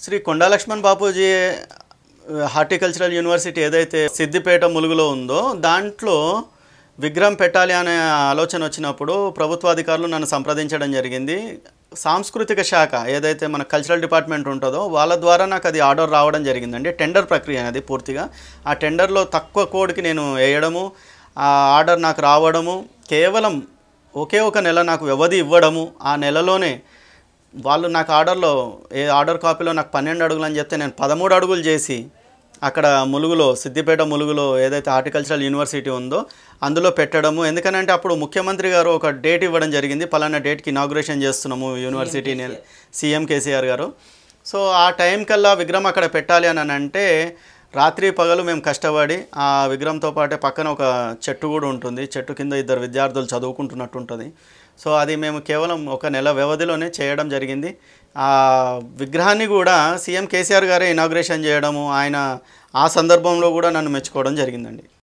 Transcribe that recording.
Shri Konda Laxman Bapuji horticultural university ఏదైతే సిద్దిపేట ములుగులో ఉందో దాంట్లో విగ్రహం పెట్టాలి అనే ఆలోచన వచ్చినప్పుడు ప్రభుత్వాధికారులు నన్ను సంప్రదించడం జరిగింది సాంస్కృతిక శాఖ ఏదైతే మన కల్చరల్ డిపార్ట్మెంట్ ఉంటుందో వాళ్ళ ద్వారా నాకు అది ఆర్డర్ రావడం జరిగిందండి టెండర్ ప్రక్రియ అనేది పూర్తిగా ఆ టెండర్లో తక్కువ కోడ్కి నేను వేయడము ఆ ఆర్డర్ నాకు రావడము కేవలం ఒకే ఒక నెల నాకు వ్యవధి ఇవ్వడము ఆ నెలలోనే వాళ్ళు నాకు ఆర్డర్లో ఏ ఆర్డర్ కాపీలో నాకు పన్నెండు అడుగులు అని చెప్తే నేను పదమూడు అడుగులు చేసి అక్కడ ములుగులో సిద్దిపేట ములుగులో ఏదైతే హార్టికల్చరల్ యూనివర్సిటీ ఉందో అందులో పెట్టడము ఎందుకనంటే అప్పుడు ముఖ్యమంత్రి గారు ఒక డేట్ ఇవ్వడం జరిగింది పలానా డేట్కి ఇనాగ్రేషన్ చేస్తున్నాము యూనివర్సిటీ సీఎం కేసీఆర్ గారు సో ఆ టైం కల్లా విగ్రహం అక్కడ పెట్టాలి అని అంటే రాత్రి పగలు మేము కష్టపడి ఆ విగ్రహంతో పాటే పక్కన ఒక చెట్టు కూడా ఉంటుంది చెట్టు కింద ఇద్దరు విద్యార్థులు చదువుకుంటున్నట్టు ఉంటుంది సో అది మేము కేవలం ఒక నెల వ్యవధిలోనే చేయడం జరిగింది ఆ విగ్రహాన్ని కూడా సీఎం కేసీఆర్ గారే ఇనాగ్రేషన్ చేయడము ఆయన ఆ సందర్భంలో కూడా నన్ను మెచ్చుకోవడం జరిగిందండి